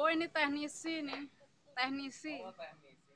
Oh ini teknisi nih, teknisi. Oh, teknisi.